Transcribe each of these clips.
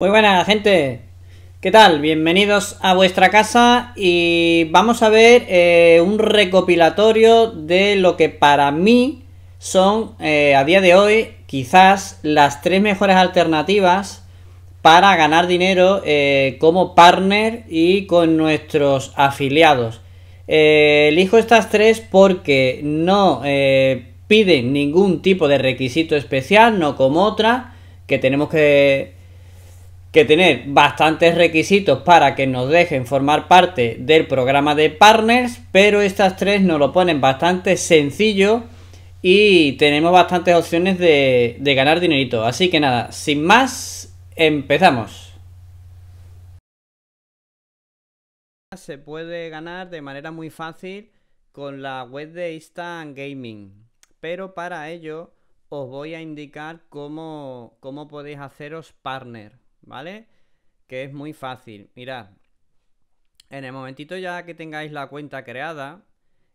Muy pues buena gente, ¿qué tal? Bienvenidos a vuestra casa y vamos a ver eh, un recopilatorio de lo que para mí son eh, a día de hoy quizás las tres mejores alternativas para ganar dinero eh, como partner y con nuestros afiliados. elijo estas tres porque no piden ningún tipo de requisito especial, no como otra que tenemos que que tener bastantes requisitos para que nos dejen formar parte del programa de partners, pero estas tres nos lo ponen bastante sencillo y tenemos bastantes opciones de, ganar dinerito. Así que nada, sin más, empezamos. Se puede ganar de manera muy fácil con la web de Instant Gaming, pero para ello os voy a indicar cómo, cómo podéis haceros partner. ¿vale? Que es muy fácil. Mirad, en el momentito ya que tengáis la cuenta creada,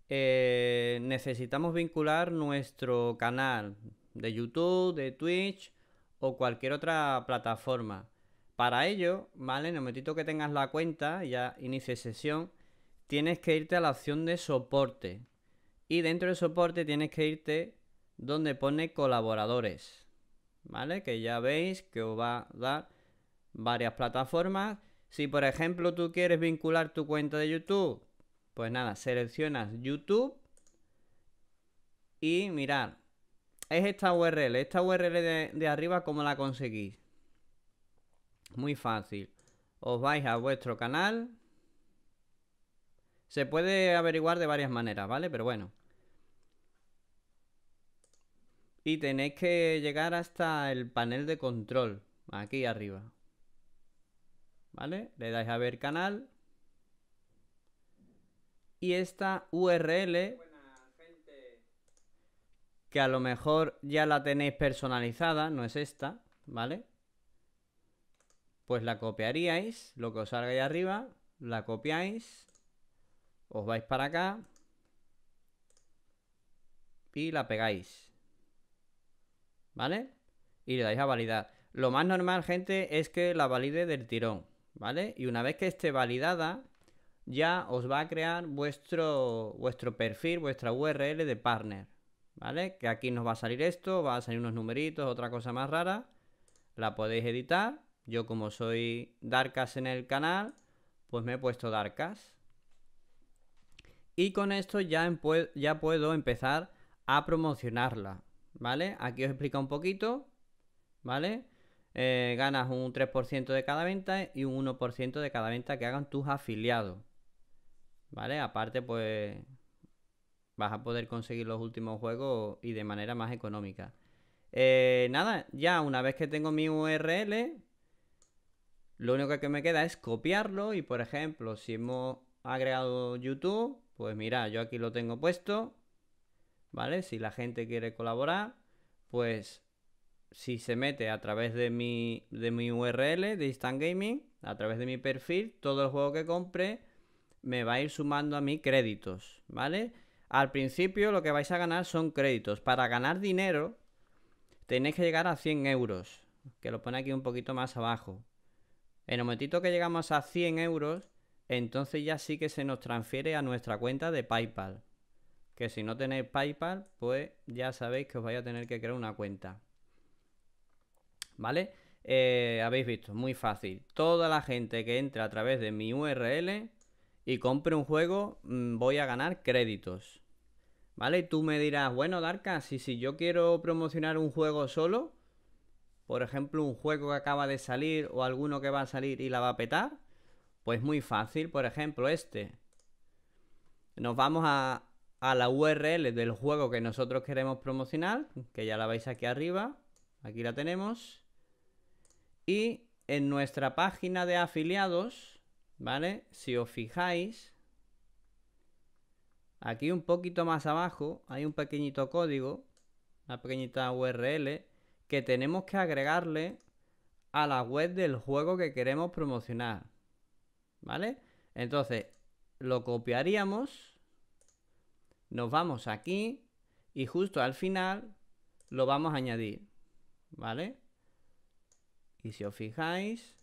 eh, necesitamos vincular nuestro canal de YouTube, de Twitch o cualquier otra plataforma. Para ello, ¿vale? En el momentito que tengas la cuenta, ya inicie sesión, tienes que irte a la opción de soporte. Y dentro de soporte tienes que irte donde pone colaboradores. ¿Vale? Que ya veis que os va a dar varias plataformas. Si por ejemplo tú quieres vincular tu cuenta de YouTube, pues nada, seleccionas YouTube y mirad, es esta URL, esta URL de, de arriba, ¿cómo la conseguís? Muy fácil. Os vais a vuestro canal. Se puede averiguar de varias maneras, ¿vale? Pero bueno. Y tenéis que llegar hasta el panel de control, aquí arriba. ¿vale? Le dais a ver canal. Y esta URL, que a lo mejor ya la tenéis personalizada, no es esta, ¿vale? Pues la copiaríais, lo que os salga ahí arriba, la copiáis, os vais para acá y la pegáis, ¿vale? Y le dais a validar. Lo más normal, gente, es que la valide del tirón, ¿vale? Y una vez que esté validada, ya os va a crear vuestro, vuestro perfil, vuestra URL de partner, ¿vale? Que aquí nos va a salir esto, va a salir unos numeritos, otra cosa más rara. La podéis editar. Yo como soy Darkas en el canal, pues me he puesto Darkas. Y con esto ya, em ya puedo empezar a promocionarla, ¿vale? Aquí os explico un poquito, ¿vale? Eh, ganas un 3% de cada venta y un 1% de cada venta que hagan tus afiliados. ¿Vale? Aparte, pues vas a poder conseguir los últimos juegos y de manera más económica. Eh, nada, ya una vez que tengo mi URL, lo único que me queda es copiarlo y, por ejemplo, si hemos agregado YouTube, pues mira, yo aquí lo tengo puesto, ¿vale? Si la gente quiere colaborar, pues si se mete a través de mi, de mi URL de Instant Gaming, a través de mi perfil, todo el juego que compre me va a ir sumando a mí créditos, ¿vale? Al principio lo que vais a ganar son créditos. Para ganar dinero tenéis que llegar a 100 euros, que lo pone aquí un poquito más abajo. En el momentito que llegamos a 100 euros, entonces ya sí que se nos transfiere a nuestra cuenta de PayPal. Que si no tenéis PayPal, pues ya sabéis que os vais a tener que crear una cuenta. ¿vale? Eh, habéis visto, muy fácil. Toda la gente que entra a través de mi URL y compre un juego, mm, voy a ganar créditos. ¿Vale? Y tú me dirás, bueno, Darka, si, si yo quiero promocionar un juego solo, por ejemplo, un juego que acaba de salir o alguno que va a salir y la va a petar, pues muy fácil, por ejemplo, este. Nos vamos a la URL del juego que nosotros queremos promocionar, que ya la veis aquí arriba, aquí la tenemos. Y en nuestra página de afiliados, ¿vale? Si os fijáis, aquí un poquito más abajo hay un pequeñito código, una pequeñita URL, que tenemos que agregarle a la web del juego que queremos promocionar. ¿Vale? Entonces, lo copiaríamos, nos vamos aquí y justo al final lo vamos a añadir. ¿Vale? Y si os fijáis,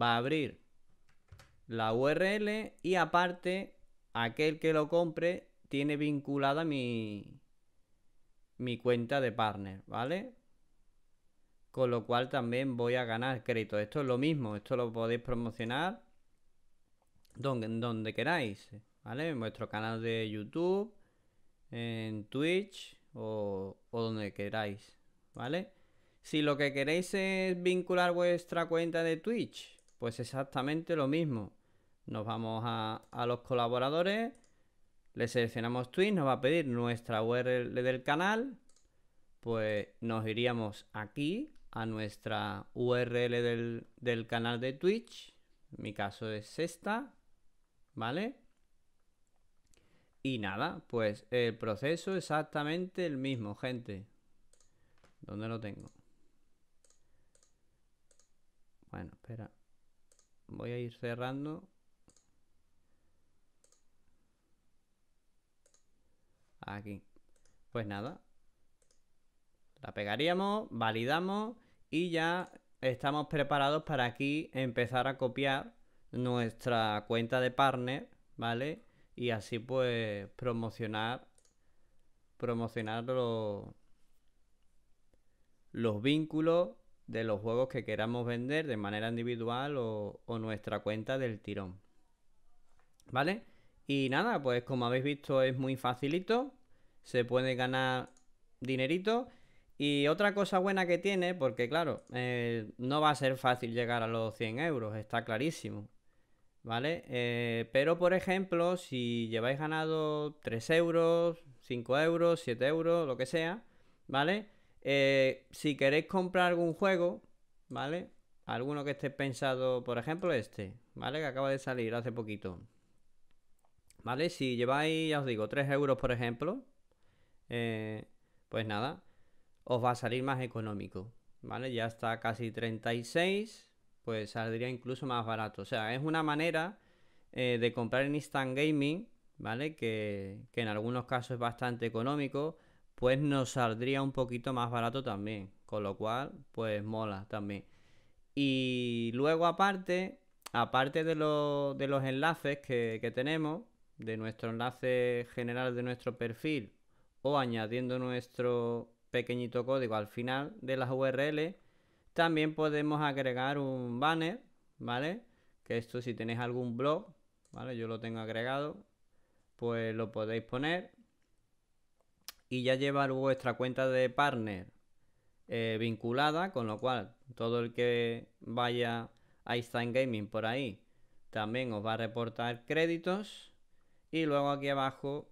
va a abrir la URL y aparte, aquel que lo compre tiene vinculada mi, mi cuenta de partner, ¿vale? Con lo cual también voy a ganar crédito. Esto es lo mismo, esto lo podéis promocionar donde, queráis, ¿vale? En vuestro canal de YouTube, en Twitch o donde queráis, ¿vale? Si lo que queréis es vincular vuestra cuenta de Twitch, pues exactamente lo mismo. Nos vamos a, los colaboradores, le seleccionamos Twitch, nos va a pedir nuestra URL del canal, pues nos iríamos aquí a nuestra URL del, del canal de Twitch, en mi caso es esta, ¿vale? Y nada, pues el proceso exactamente el mismo, gente. ¿Dónde lo tengo? Bueno, espera. Voy a ir cerrando. Aquí. Pues nada. La pegaríamos, validamos y ya estamos preparados para aquí empezar a copiar nuestra cuenta de partner, ¿vale? Y así pues promocionar promocionar los, los vínculos de los juegos que queramos vender de manera individual o, nuestra cuenta del tirón. ¿Vale? Y nada, pues como habéis visto es muy facilito, se puede ganar dinerito. Y otra cosa buena que tiene, porque claro, eh, no va a ser fácil llegar a los 100 euros, está clarísimo. ¿Vale? Eh, pero por ejemplo, si lleváis ganado 3 euros, 5 euros, 7 euros, lo que sea, ¿vale? Eh, si queréis comprar algún juego, ¿vale? Alguno que esté pensado, por ejemplo, este, ¿vale? Que acaba de salir hace poquito. ¿Vale? Si lleváis, ya os digo, 3 euros, por ejemplo, eh, pues nada, os va a salir más económico, ¿vale? Ya está casi 36, pues saldría incluso más barato. O sea, es una manera eh, de comprar en Instant Gaming, ¿vale? Que, que en algunos casos es bastante económico pues nos saldría un poquito más barato también. Con lo cual, pues mola también. Y luego aparte, aparte de, los enlaces que, que, tenemos, de nuestro enlace general de nuestro perfil o añadiendo nuestro pequeñito código al final de las URL, también podemos agregar un banner, ¿vale? Que esto si tenéis algún blog, ¿vale? Yo lo tengo agregado, pues lo podéis poner y ya llevar vuestra cuenta de partner eh, vinculada, con lo cual todo el que vaya a Einstein Gaming por ahí también os va a reportar créditos. Y luego aquí abajo,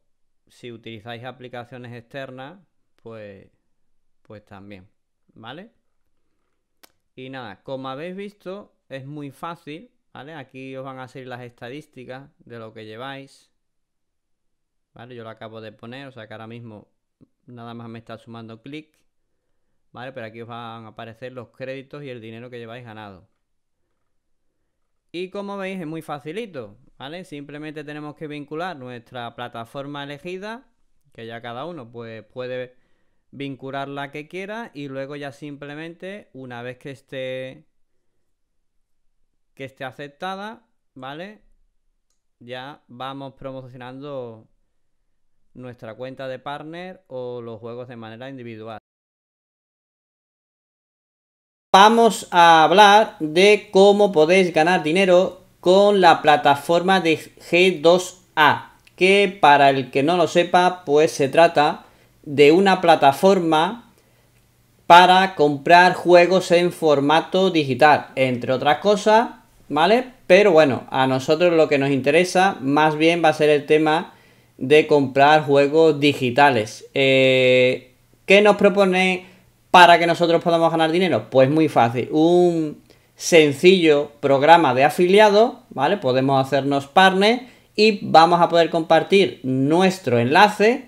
si utilizáis aplicaciones externas, pues, pues también, ¿vale? Y nada, como habéis visto, es muy fácil, ¿vale? Aquí os van a salir las estadísticas de lo que lleváis. ¿Vale? Yo lo acabo de poner, o sea que ahora mismo nada más me está sumando clic, ¿vale? Pero aquí os van a aparecer los créditos y el dinero que lleváis ganado. Y como veis es muy facilito, ¿vale? Simplemente tenemos que vincular nuestra plataforma elegida, que ya cada uno pues, puede vincular la que quiera y luego ya simplemente una vez que esté que esté aceptada, ¿vale? Ya vamos promocionando nuestra cuenta de partner o los juegos de manera individual. Vamos a hablar de cómo podéis ganar dinero con la plataforma de G2A, que para el que no lo sepa, pues se trata de una plataforma para comprar juegos en formato digital, entre otras cosas, ¿vale? Pero bueno, a nosotros lo que nos interesa más bien va a ser el tema de comprar juegos digitales. Eh, ¿Qué nos propone para que nosotros podamos ganar dinero? Pues muy fácil, un sencillo programa de afiliado, ¿vale? Podemos hacernos partner y vamos a poder compartir nuestro enlace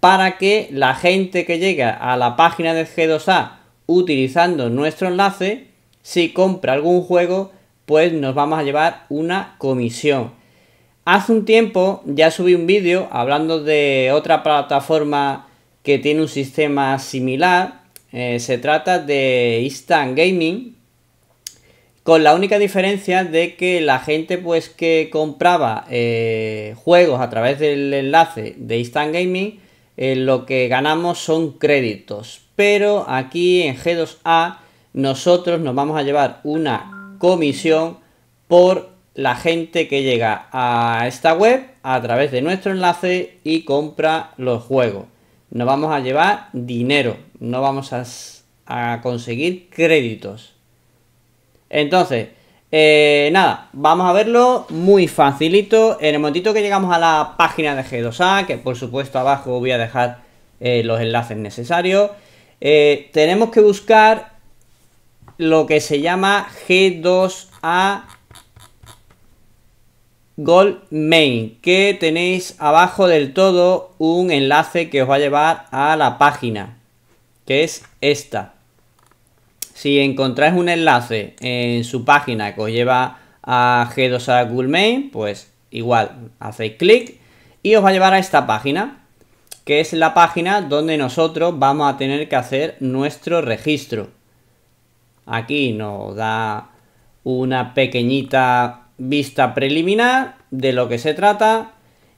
para que la gente que llega a la página de G2A utilizando nuestro enlace, si compra algún juego, pues nos vamos a llevar una comisión. Hace un tiempo ya subí un vídeo hablando de otra plataforma que tiene un sistema similar. Eh, se trata de Instant Gaming. Con la única diferencia de que la gente pues que compraba eh, juegos a través del enlace de Instant Gaming, eh, lo que ganamos son créditos. Pero aquí en G2A nosotros nos vamos a llevar una comisión por la gente que llega a esta web a través de nuestro enlace y compra los juegos. Nos vamos a llevar dinero, no vamos a, conseguir créditos. Entonces, eh, nada, vamos a verlo muy facilito. En el momentito que llegamos a la página de G2A, que por supuesto abajo voy a dejar eh, los enlaces necesarios, eh, tenemos que buscar lo que se llama G2A Gold Main, que tenéis abajo del todo un enlace que os va a llevar a la página, que es esta. Si encontráis un enlace en su página que os lleva a G2A Gold Main, pues igual hacéis clic y os va a llevar a esta página, que es la página donde nosotros vamos a tener que hacer nuestro registro. Aquí nos da una pequeñita vista preliminar de lo que se trata.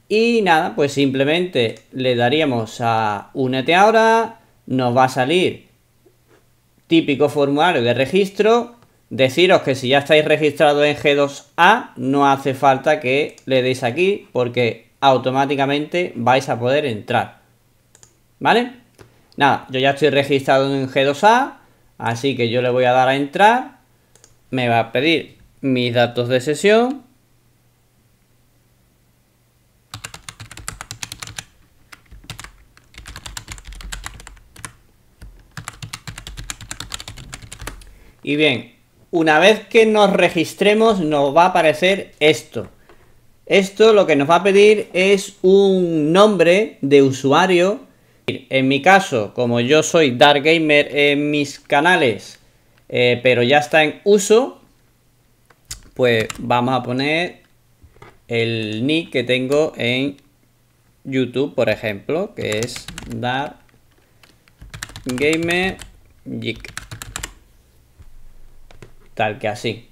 Y nada, pues simplemente le daríamos a únete ahora, nos va a salir típico formulario de registro. Deciros que si ya estáis registrado en G2A, no hace falta que le deis aquí porque automáticamente vais a poder entrar. ¿Vale? Nada, yo ya estoy registrado en G2A, así que yo le voy a dar a entrar. Me va a pedir mis datos de sesión. Y bien, una vez que nos registremos nos va a aparecer esto. Esto lo que nos va a pedir es un nombre de usuario. En mi caso, como yo soy Dark Gamer en mis canales, eh, pero ya está en uso, pues vamos a poner el nick que tengo en YouTube, por ejemplo, que es dar gamer Tal que así.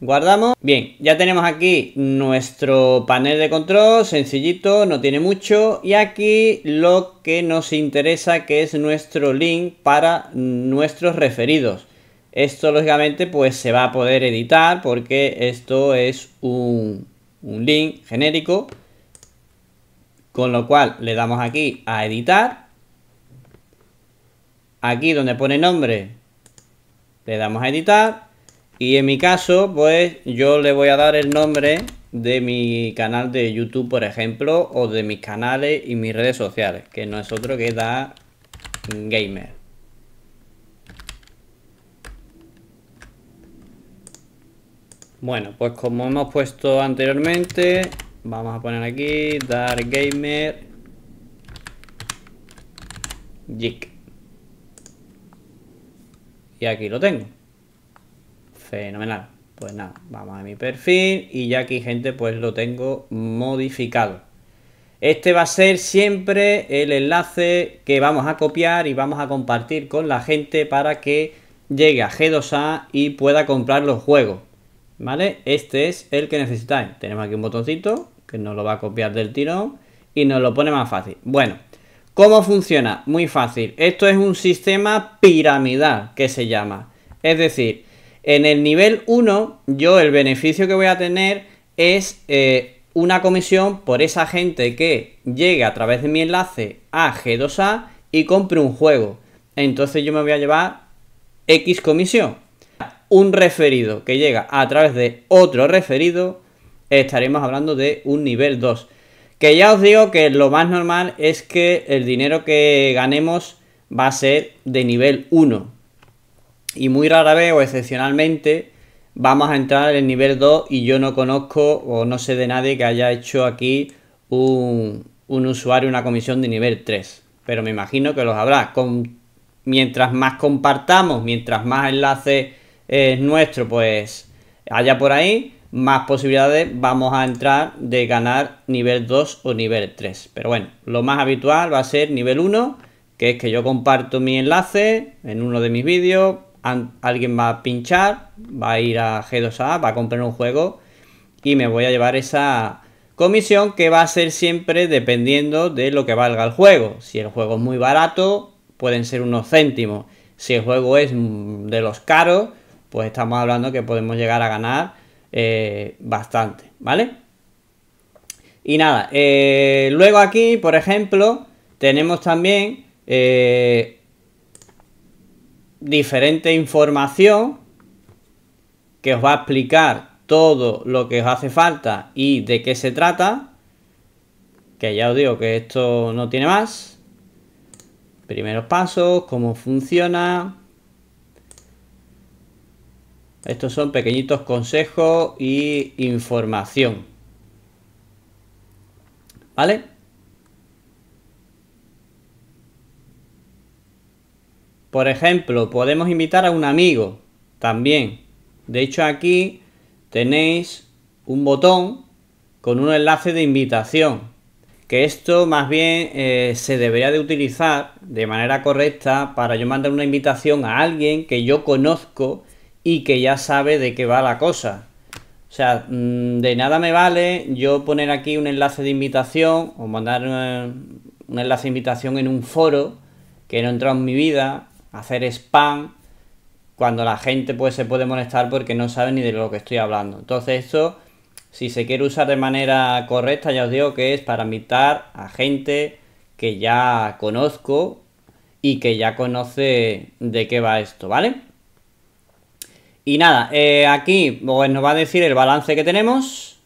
Guardamos. Bien, ya tenemos aquí nuestro panel de control, sencillito, no tiene mucho. Y aquí lo que nos interesa que es nuestro link para nuestros referidos. Esto lógicamente pues se va a poder editar porque esto es un, link genérico. Con lo cual le damos aquí a editar. Aquí donde pone nombre le damos a editar. Y en mi caso pues yo le voy a dar el nombre de mi canal de YouTube por ejemplo o de mis canales y mis redes sociales. Que no es otro que da gamer. Bueno, pues como hemos puesto anteriormente, vamos a poner aquí Dark Gamer Jig. Y aquí lo tengo. Fenomenal. Pues nada, vamos a mi perfil y ya aquí, gente, pues lo tengo modificado. Este va a ser siempre el enlace que vamos a copiar y vamos a compartir con la gente para que llegue a G2A y pueda comprar los juegos. Este es el que necesitáis. Tenemos aquí un botoncito que nos lo va a copiar del tirón y nos lo pone más fácil. Bueno, ¿cómo funciona? Muy fácil. Esto es un sistema piramidal que se llama. Es decir, en el nivel 1 yo el beneficio que voy a tener es eh, una comisión por esa gente que llegue a través de mi enlace a G2A y compre un juego. Entonces yo me voy a llevar X comisión un referido que llega a través de otro referido, estaremos hablando de un nivel 2. Que ya os digo que lo más normal es que el dinero que ganemos va a ser de nivel 1. Y muy rara vez o excepcionalmente vamos a entrar en el nivel 2 y yo no conozco o no sé de nadie que haya hecho aquí un, usuario una comisión de nivel 3. Pero me imagino que los habrá. Con, mientras más compartamos, mientras más enlaces es nuestro, pues allá por ahí, más posibilidades vamos a entrar de ganar nivel 2 o nivel 3. Pero bueno, lo más habitual va a ser nivel 1, que es que yo comparto mi enlace en uno de mis vídeos, alguien va a pinchar, va a ir a G2A, va a comprar un juego y me voy a llevar esa comisión que va a ser siempre dependiendo de lo que valga el juego. Si el juego es muy barato, pueden ser unos céntimos. Si el juego es mm, de los caros, pues estamos hablando que podemos llegar a ganar eh, bastante, ¿vale? Y nada, eh, luego aquí, por ejemplo, tenemos también eh, diferente información que os va a explicar todo lo que os hace falta y de qué se trata. Que ya os digo que esto no tiene más. Primeros pasos, cómo funciona, estos son pequeñitos consejos y información. ¿Vale? Por ejemplo, podemos invitar a un amigo también. De hecho, aquí tenéis un botón con un enlace de invitación. Que esto más bien eh, se debería de utilizar de manera correcta para yo mandar una invitación a alguien que yo conozco y que ya sabe de qué va la cosa. O sea, mm, de nada me vale yo poner aquí un enlace de invitación o mandar eh, un enlace de invitación en un foro que no entra en mi vida, hacer spam, cuando la gente pues se puede molestar porque no sabe ni de lo que estoy hablando. Entonces esto, si se quiere usar de manera correcta, ya os digo que es para invitar a gente que ya conozco y que ya conoce de qué va esto, ¿vale? Y nada, eh, aquí pues, nos va a decir el balance que tenemos,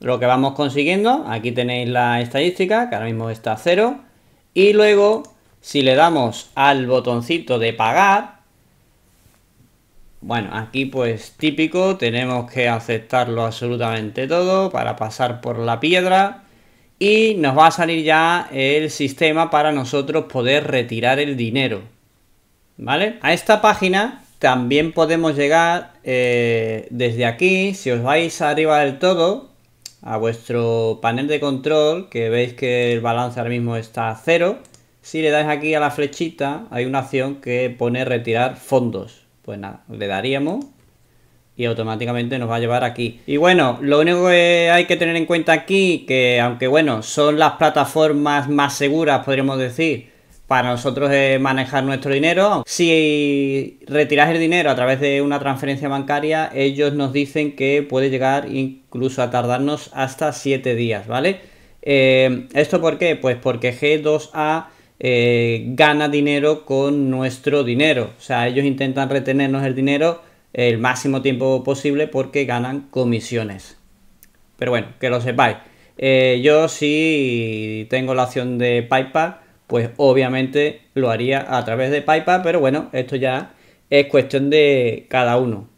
lo que vamos consiguiendo. Aquí tenéis la estadística, que ahora mismo está a cero. Y luego, si le damos al botoncito de pagar, bueno, aquí pues típico, tenemos que aceptarlo absolutamente todo para pasar por la piedra. Y nos va a salir ya el sistema para nosotros poder retirar el dinero. ¿Vale? A esta página también podemos llegar eh, desde aquí, si os vais arriba del todo, a vuestro panel de control, que veis que el balance ahora mismo está a cero. Si le dais aquí a la flechita, hay una opción que pone retirar fondos. Pues nada, le daríamos y automáticamente nos va a llevar aquí. Y bueno, lo único que hay que tener en cuenta aquí, que aunque bueno, son las plataformas más seguras, podríamos decir, para nosotros es manejar nuestro dinero. Si retiras el dinero a través de una transferencia bancaria, ellos nos dicen que puede llegar incluso a tardarnos hasta 7 días, ¿vale? Eh, ¿Esto por qué? Pues porque G2A eh, gana dinero con nuestro dinero. O sea, ellos intentan retenernos el dinero el máximo tiempo posible porque ganan comisiones. Pero bueno, que lo sepáis. Eh, yo sí tengo la opción de PayPal pues obviamente lo haría a través de PayPal, pero bueno, esto ya es cuestión de cada uno.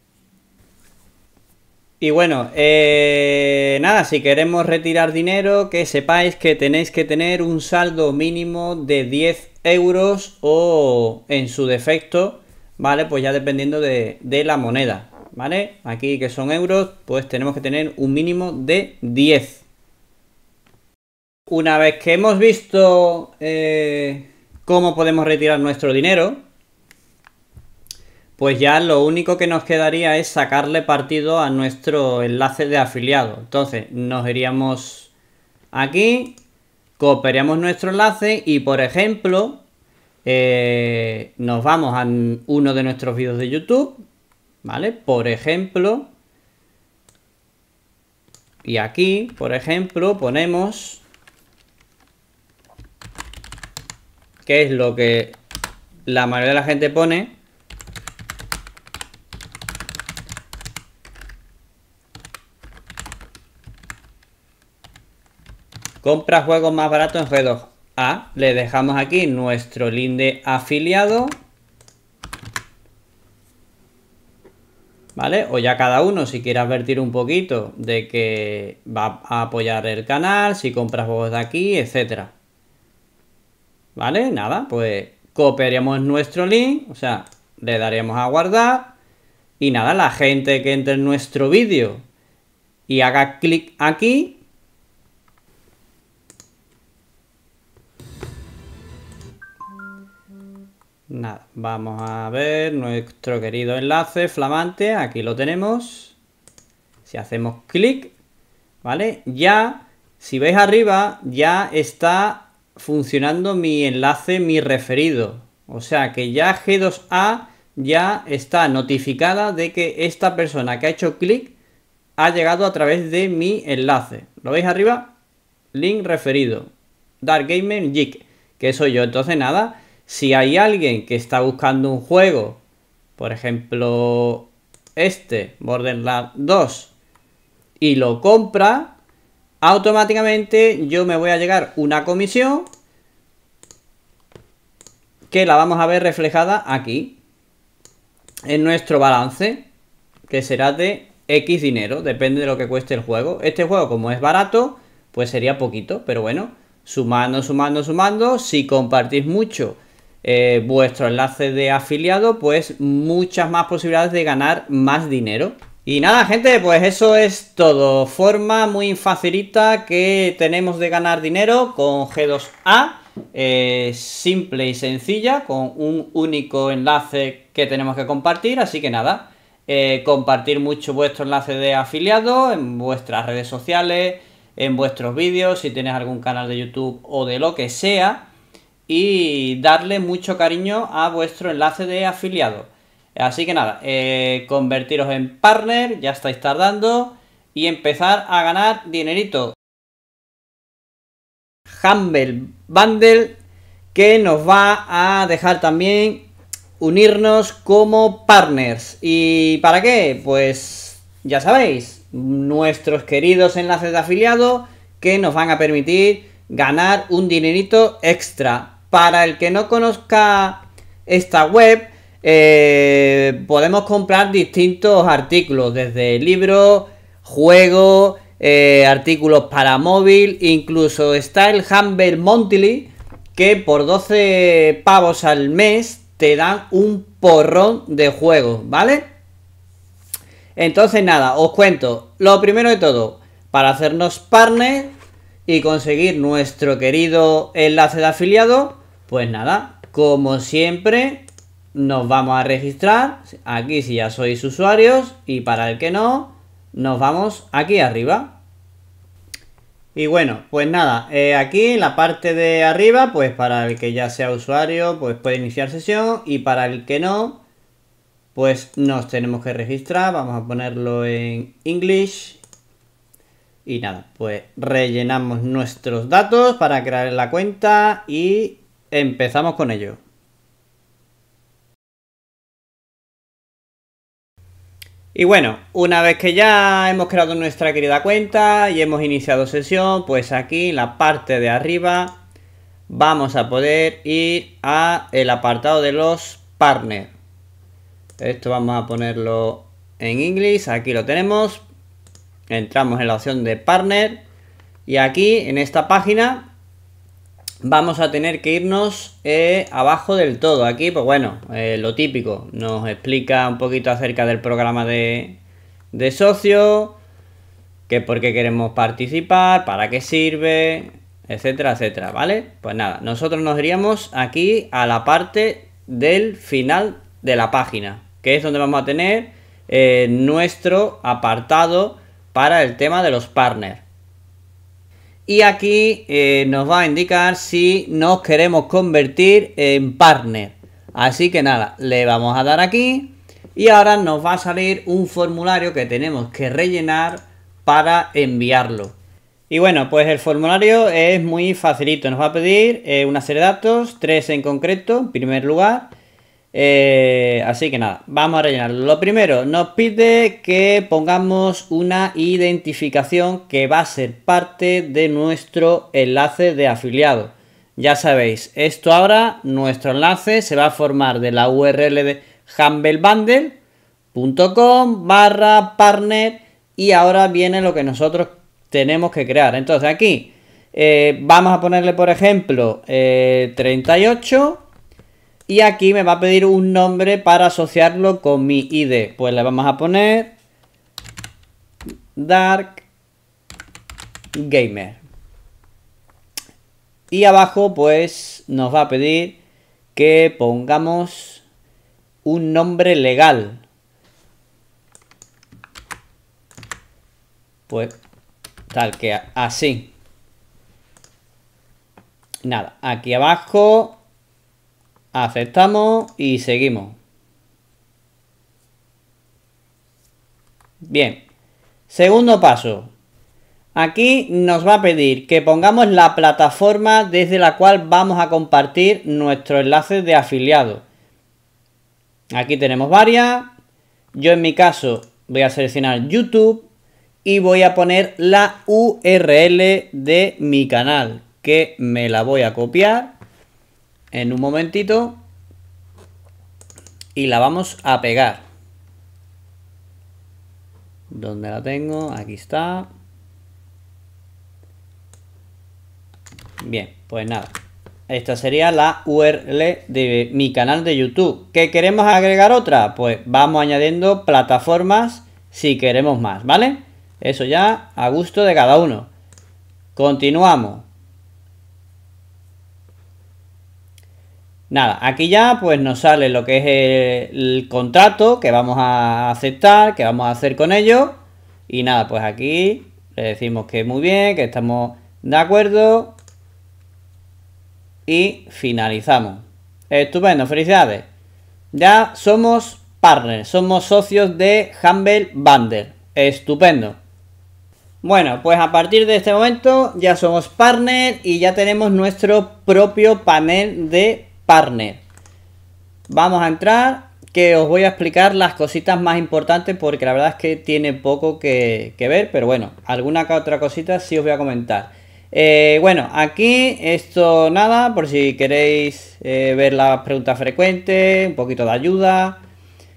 Y bueno, eh, nada, si queremos retirar dinero, que sepáis que tenéis que tener un saldo mínimo de 10 euros o en su defecto, ¿vale? Pues ya dependiendo de, de la moneda, ¿vale? Aquí que son euros, pues tenemos que tener un mínimo de 10. Una vez que hemos visto eh, cómo podemos retirar nuestro dinero, pues ya lo único que nos quedaría es sacarle partido a nuestro enlace de afiliado. Entonces nos iríamos aquí, copiaríamos nuestro enlace y por ejemplo eh, nos vamos a uno de nuestros vídeos de YouTube, ¿vale? Por ejemplo, y aquí, por ejemplo, ponemos que es lo que la mayoría de la gente pone. Compra juegos más baratos en G2A. Le dejamos aquí nuestro link de afiliado. ¿Vale? O ya cada uno, si quiere advertir un poquito de que va a apoyar el canal, si compras juegos de aquí, etcétera. ¿vale? Nada, pues copiaríamos nuestro link, o sea, le daríamos a guardar y nada, la gente que entre en nuestro vídeo y haga clic aquí, Nada, vamos a ver nuestro querido enlace flamante, aquí lo tenemos. Si hacemos clic, ¿vale? Ya, si veis arriba, ya está funcionando mi enlace, mi referido. O sea que ya G2A ya está notificada de que esta persona que ha hecho clic ha llegado a través de mi enlace. ¿Lo veis arriba? Link referido. Dark Gamer Geek, que soy yo. Entonces nada, si hay alguien que está buscando un juego, por ejemplo este, Borderlands 2, y lo compra, automáticamente yo me voy a llegar una comisión que la vamos a ver reflejada aquí en nuestro balance que será de X dinero, depende de lo que cueste el juego. Este juego como es barato, pues sería poquito, pero bueno, sumando, sumando, sumando, si compartís mucho eh, vuestro enlace de afiliado, pues muchas más posibilidades de ganar más dinero. Y nada, gente, pues eso es todo. Forma muy facilita que tenemos de ganar dinero con G2A. Eh, simple y sencilla, con un único enlace que tenemos que compartir. Así que nada, eh, compartir mucho vuestro enlace de afiliado en vuestras redes sociales, en vuestros vídeos, si tenéis algún canal de YouTube o de lo que sea. Y darle mucho cariño a vuestro enlace de afiliado. Así que nada, eh, convertiros en partner, ya estáis tardando, y empezar a ganar dinerito. Humble Bundle, que nos va a dejar también unirnos como partners. ¿Y para qué? Pues ya sabéis, nuestros queridos enlaces de afiliado que nos van a permitir ganar un dinerito extra. Para el que no conozca esta web, eh, podemos comprar distintos artículos, desde libros, juegos, eh, artículos para móvil, incluso está el Humble Monthly, que por 12 pavos al mes te dan un porrón de juegos, ¿vale? Entonces nada, os cuento, lo primero de todo, para hacernos partner y conseguir nuestro querido enlace de afiliado, pues nada, como siempre, nos vamos a registrar, aquí si ya sois usuarios y para el que no, nos vamos aquí arriba. Y bueno, pues nada, eh, aquí en la parte de arriba, pues para el que ya sea usuario, pues puede iniciar sesión y para el que no, pues nos tenemos que registrar, vamos a ponerlo en English y nada, pues rellenamos nuestros datos para crear la cuenta y empezamos con ello. Y bueno, una vez que ya hemos creado nuestra querida cuenta y hemos iniciado sesión, pues aquí en la parte de arriba vamos a poder ir a el apartado de los partners. Esto vamos a ponerlo en inglés, aquí lo tenemos. Entramos en la opción de partner y aquí en esta página vamos a tener que irnos eh, abajo del todo. Aquí, pues bueno, eh, lo típico. Nos explica un poquito acerca del programa de, socio, que por qué queremos participar, para qué sirve, etcétera, etcétera, ¿vale? Pues nada, nosotros nos iríamos aquí a la parte del final de la página, que es donde vamos a tener eh, nuestro apartado para el tema de los partners. Y aquí eh, nos va a indicar si nos queremos convertir en partner. Así que nada, le vamos a dar aquí. Y ahora nos va a salir un formulario que tenemos que rellenar para enviarlo. Y bueno, pues el formulario es muy facilito. Nos va a pedir eh, una serie de datos, tres en concreto, en primer lugar. Eh, así que nada, vamos a rellenarlo. Lo primero, nos pide que pongamos una identificación que va a ser parte de nuestro enlace de afiliado. Ya sabéis, esto ahora, nuestro enlace se va a formar de la URL de humblebundle.com barra partner y ahora viene lo que nosotros tenemos que crear. Entonces aquí eh, vamos a ponerle, por ejemplo, 38 eh, y aquí me va a pedir un nombre para asociarlo con mi ID. Pues le vamos a poner Dark Gamer. Y abajo pues nos va a pedir que pongamos un nombre legal. Pues tal que así. Nada, aquí abajo Aceptamos y seguimos. Bien. Segundo paso. Aquí nos va a pedir que pongamos la plataforma desde la cual vamos a compartir nuestro enlace de afiliado. Aquí tenemos varias. Yo en mi caso voy a seleccionar YouTube y voy a poner la URL de mi canal, que me la voy a copiar en un momentito y la vamos a pegar. ¿Dónde la tengo? Aquí está. Bien, pues nada. Esta sería la URL de mi canal de YouTube. ¿Qué queremos agregar otra? Pues vamos añadiendo plataformas si queremos más, ¿vale? Eso ya a gusto de cada uno. Continuamos. Nada, aquí ya pues nos sale lo que es el, contrato que vamos a aceptar, que vamos a hacer con ello. Y nada, pues aquí le decimos que muy bien, que estamos de acuerdo. Y finalizamos. Estupendo, felicidades. Ya somos partners, somos socios de Humble Bundle. Estupendo. Bueno, pues a partir de este momento ya somos partner y ya tenemos nuestro propio panel de partner. Vamos a entrar, que os voy a explicar las cositas más importantes porque la verdad es que tiene poco que, ver, pero bueno, alguna otra cosita sí os voy a comentar. Eh, bueno, aquí esto nada, por si queréis eh, ver las preguntas frecuentes, un poquito de ayuda.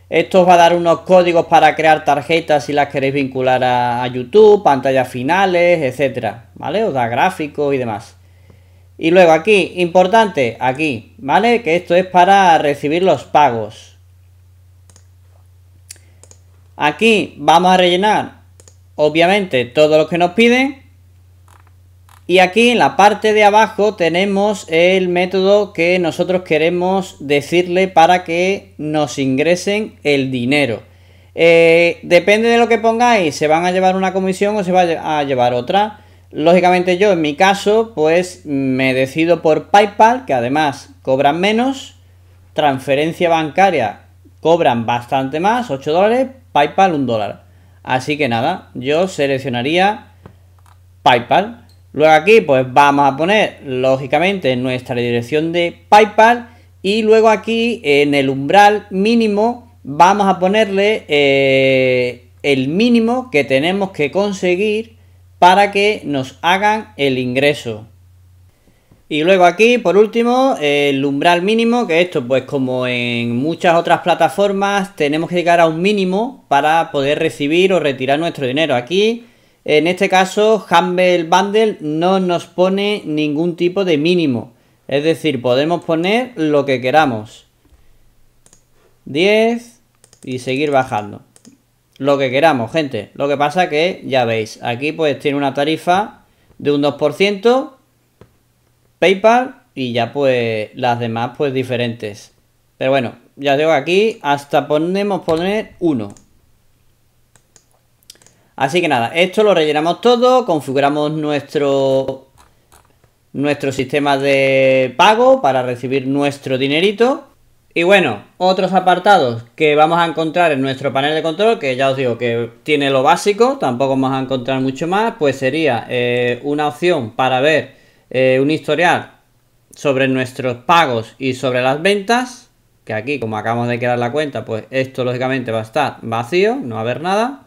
Esto os va a dar unos códigos para crear tarjetas si las queréis vincular a, YouTube, pantallas finales, etcétera, ¿vale? Os da gráficos y demás. Y luego aquí, importante, aquí, ¿vale? Que esto es para recibir los pagos. Aquí vamos a rellenar, obviamente, todo lo que nos piden. Y aquí en la parte de abajo tenemos el método que nosotros queremos decirle para que nos ingresen el dinero. Eh, depende de lo que pongáis, se van a llevar una comisión o se va a llevar otra. Lógicamente yo, en mi caso, pues me decido por PayPal, que además cobran menos, transferencia bancaria cobran bastante más, 8 dólares, PayPal 1 dólar. Así que nada, yo seleccionaría PayPal. Luego aquí pues vamos a poner lógicamente nuestra dirección de PayPal y luego aquí en el umbral mínimo vamos a ponerle eh, el mínimo que tenemos que conseguir para que nos hagan el ingreso. Y luego aquí, por último, el umbral mínimo, que esto, pues como en muchas otras plataformas, tenemos que llegar a un mínimo para poder recibir o retirar nuestro dinero. Aquí, en este caso, Humble Bundle no nos pone ningún tipo de mínimo. Es decir, podemos poner lo que queramos. 10 y seguir bajando lo que queramos, gente. Lo que pasa que, ya veis, aquí pues tiene una tarifa de un 2%, PayPal y ya pues las demás pues diferentes. Pero bueno, ya digo aquí hasta ponemos poner uno Así que nada, esto lo rellenamos todo, configuramos nuestro, nuestro sistema de pago para recibir nuestro dinerito. Y bueno, otros apartados que vamos a encontrar en nuestro panel de control, que ya os digo que tiene lo básico, tampoco vamos a encontrar mucho más, pues sería eh, una opción para ver eh, un historial sobre nuestros pagos y sobre las ventas, que aquí como acabamos de crear la cuenta, pues esto lógicamente va a estar vacío, no va a haber nada.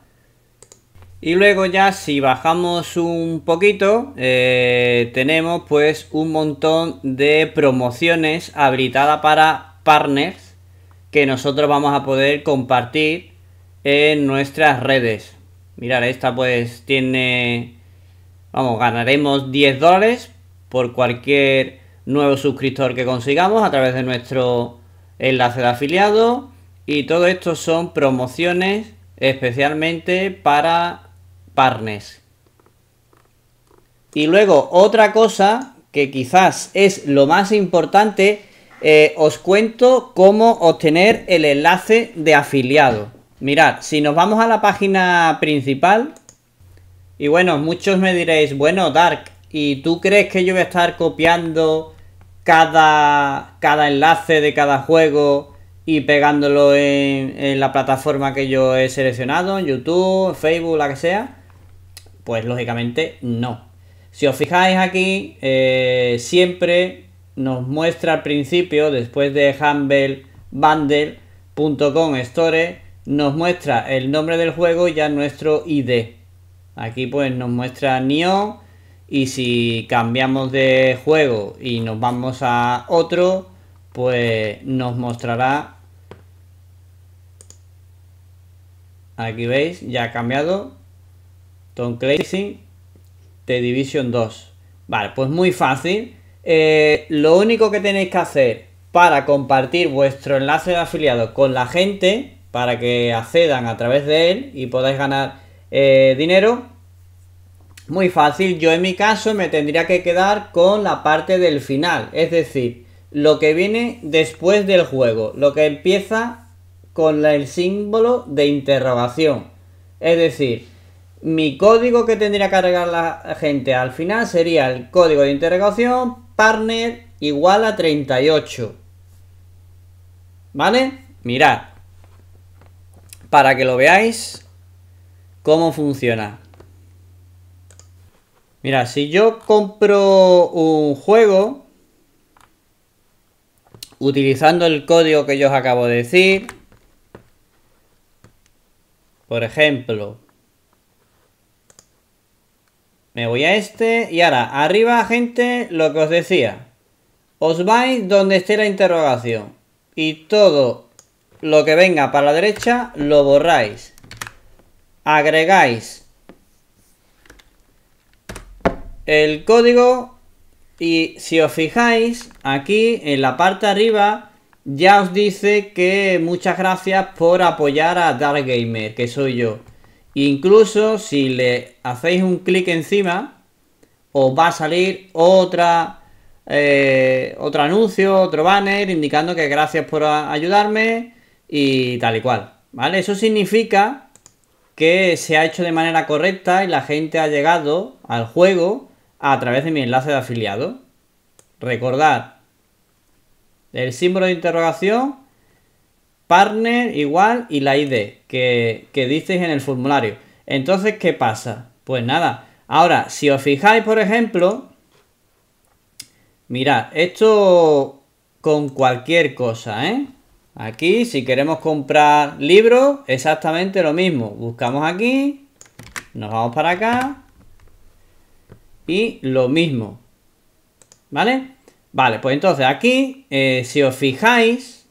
Y luego ya si bajamos un poquito, eh, tenemos pues un montón de promociones habilitadas para partners que nosotros vamos a poder compartir en nuestras redes. Mirar, esta pues tiene... Vamos, ganaremos 10 dólares por cualquier nuevo suscriptor que consigamos a través de nuestro enlace de afiliado. Y todo esto son promociones especialmente para partners. Y luego otra cosa que quizás es lo más importante eh, os cuento cómo obtener el enlace de afiliado. Mirad, si nos vamos a la página principal, y bueno, muchos me diréis, bueno, Dark, ¿y tú crees que yo voy a estar copiando cada, cada enlace de cada juego y pegándolo en, la plataforma que yo he seleccionado, en YouTube, Facebook, la que sea? Pues lógicamente no. Si os fijáis aquí, eh, siempre nos muestra al principio, después de humblebundle.com store, nos muestra el nombre del juego y ya nuestro ID. Aquí pues nos muestra Neon y si cambiamos de juego y nos vamos a otro, pues nos mostrará... Aquí veis, ya ha cambiado. Tom Clancy, The Division 2. Vale, pues muy fácil. Eh, lo único que tenéis que hacer para compartir vuestro enlace de afiliado con la gente, para que accedan a través de él y podáis ganar eh, dinero, muy fácil. Yo en mi caso me tendría que quedar con la parte del final, es decir, lo que viene después del juego, lo que empieza con el símbolo de interrogación. Es decir, mi código que tendría que cargar la gente al final sería el código de interrogación partner igual a 38. ¿Vale? Mirad. Para que lo veáis cómo funciona. Mira, si yo compro un juego utilizando el código que yo os acabo de decir, por ejemplo, me voy a este y ahora, arriba gente, lo que os decía. Os vais donde esté la interrogación. Y todo lo que venga para la derecha lo borráis. Agregáis el código y si os fijáis aquí en la parte arriba ya os dice que muchas gracias por apoyar a Dark Gamer, que soy yo. Incluso si le hacéis un clic encima, os va a salir otra, eh, otro anuncio, otro banner, indicando que gracias por ayudarme y tal y cual. ¿Vale? Eso significa que se ha hecho de manera correcta y la gente ha llegado al juego a través de mi enlace de afiliado. Recordad, el símbolo de interrogación partner igual y la ID que, que dices en el formulario. Entonces, ¿qué pasa? Pues nada. Ahora, si os fijáis, por ejemplo, mirad, esto con cualquier cosa, ¿eh? Aquí, si queremos comprar libros, exactamente lo mismo. Buscamos aquí, nos vamos para acá y lo mismo. ¿Vale? Vale, pues entonces aquí, eh, si os fijáis,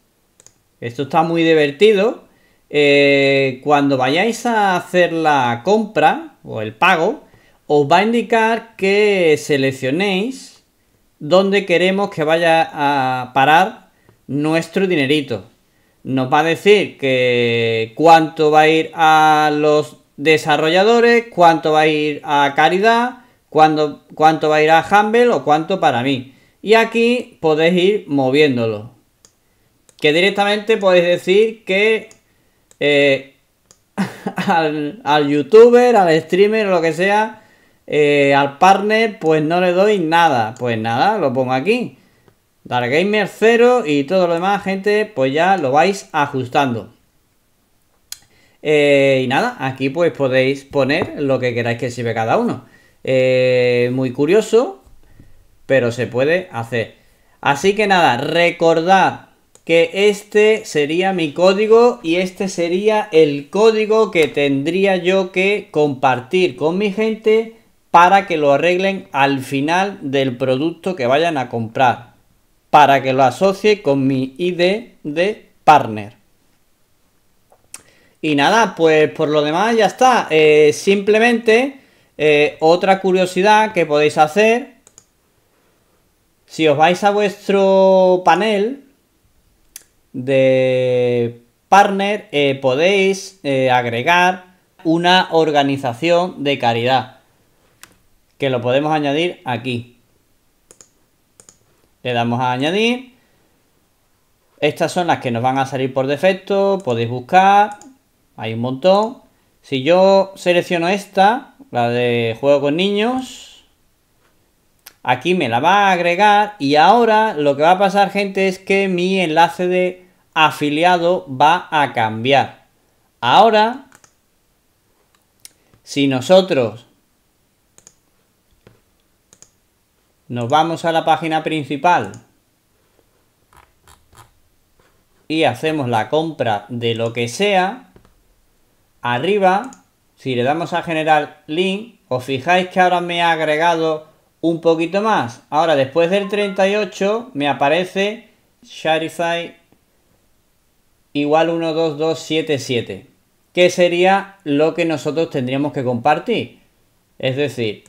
esto está muy divertido. Eh, cuando vayáis a hacer la compra o el pago, os va a indicar que seleccionéis dónde queremos que vaya a parar nuestro dinerito. Nos va a decir que cuánto va a ir a los desarrolladores, cuánto va a ir a caridad, cuánto va a ir a Humble o cuánto para mí. Y aquí podéis ir moviéndolo que directamente podéis decir que eh, al, youtuber, al streamer o lo que sea, eh, al partner, pues no le doy nada. Pues nada, lo pongo aquí. Gamer 0 y todo lo demás, gente, pues ya lo vais ajustando. Eh, y nada, aquí pues podéis poner lo que queráis que sirve cada uno. muy curioso, pero se puede hacer. Así que nada, recordad que este sería mi código y este sería el código que tendría yo que compartir con mi gente para que lo arreglen al final del producto que vayan a comprar, para que lo asocie con mi ID de partner. Y nada, pues por lo demás ya está. Eh, simplemente eh, otra curiosidad que podéis hacer, si os vais a vuestro panel, de partner eh, podéis eh, agregar una organización de caridad que lo podemos añadir aquí. Le damos a añadir. Estas son las que nos van a salir por defecto. Podéis buscar. Hay un montón. Si yo selecciono esta, la de juego con niños, Aquí me la va a agregar y ahora lo que va a pasar, gente, es que mi enlace de afiliado va a cambiar. Ahora, si nosotros nos vamos a la página principal y hacemos la compra de lo que sea, arriba, si le damos a generar link, os fijáis que ahora me ha agregado un poquito más. Ahora, después del 38, me aparece Sharify igual 12277, que sería lo que nosotros tendríamos que compartir. Es decir,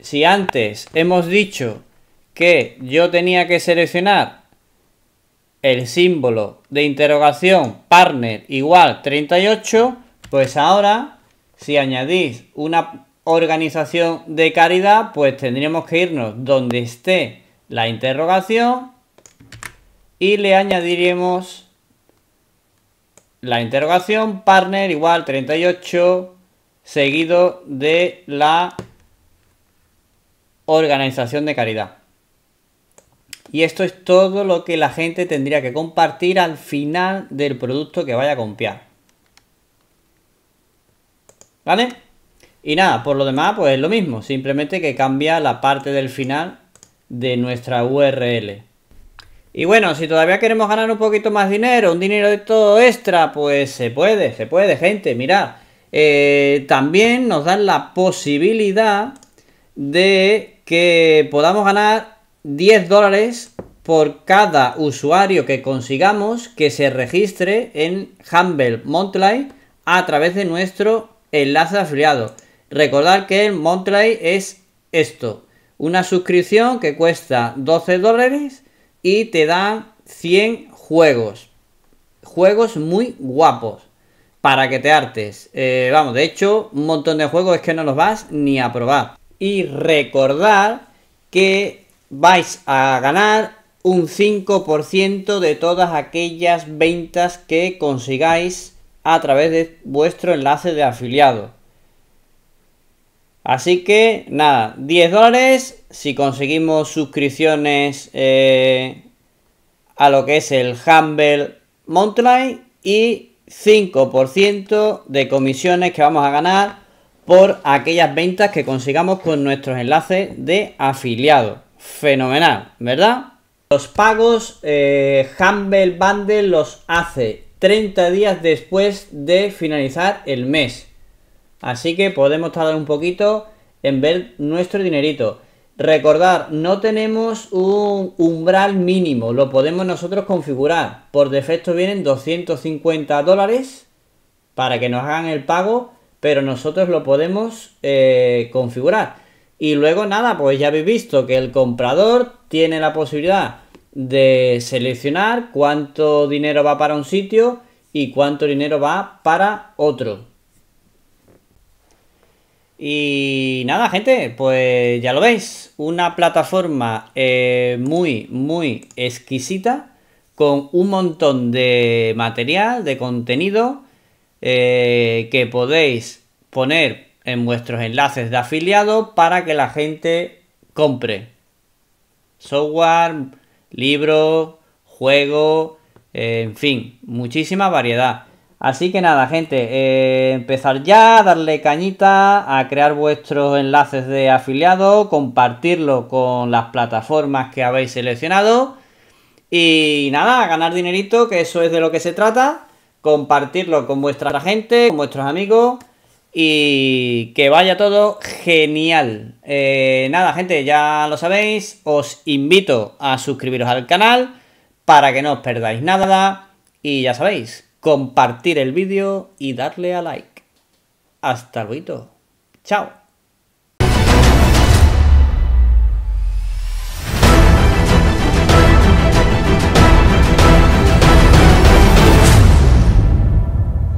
si antes hemos dicho que yo tenía que seleccionar el símbolo de interrogación partner igual 38, pues ahora si añadís una organización de caridad, pues tendríamos que irnos donde esté la interrogación y le añadiríamos la interrogación partner igual 38 seguido de la organización de caridad. Y esto es todo lo que la gente tendría que compartir al final del producto que vaya a comprar. ¿Vale? Y nada, por lo demás, pues es lo mismo, simplemente que cambia la parte del final de nuestra URL. Y bueno, si todavía queremos ganar un poquito más dinero, un dinero de todo extra, pues se puede, se puede, gente, mirad. Eh, también nos dan la posibilidad de que podamos ganar 10 dólares por cada usuario que consigamos que se registre en Humble Monthly a través de nuestro enlace afiliado. Recordar que el Montreal es esto, una suscripción que cuesta 12 dólares y te dan 100 juegos. Juegos muy guapos para que te hartes. Eh, vamos, de hecho, un montón de juegos es que no los vas ni a probar. Y recordar que vais a ganar un 5% de todas aquellas ventas que consigáis a través de vuestro enlace de afiliado. Así que nada, 10 dólares. Si conseguimos suscripciones eh, a lo que es el Humble Mountain y 5% de comisiones que vamos a ganar por aquellas ventas que consigamos con nuestros enlaces de afiliado. Fenomenal, ¿verdad? Los pagos eh, Humble Bundle los hace 30 días después de finalizar el mes. Así que podemos tardar un poquito en ver nuestro dinerito. Recordar, no tenemos un umbral mínimo, lo podemos nosotros configurar. Por defecto vienen 250 dólares para que nos hagan el pago, pero nosotros lo podemos eh, configurar. Y luego nada, pues ya habéis visto que el comprador tiene la posibilidad de seleccionar cuánto dinero va para un sitio y cuánto dinero va para otro. Y nada, gente, pues ya lo veis, una plataforma eh, muy, muy exquisita, con un montón de material, de contenido, eh, que podéis poner en vuestros enlaces de afiliado para que la gente compre software, libros, juego, eh, en fin, muchísima variedad. Así que nada, gente, eh, empezar ya, a darle cañita, a crear vuestros enlaces de afiliado, compartirlo con las plataformas que habéis seleccionado. Y nada, ganar dinerito, que eso es de lo que se trata. Compartirlo con vuestra gente, con vuestros amigos. Y que vaya todo genial. Eh, nada, gente, ya lo sabéis. Os invito a suscribiros al canal para que no os perdáis nada. Y ya sabéis, compartir el vídeo y darle a like. Hasta luego. Chao.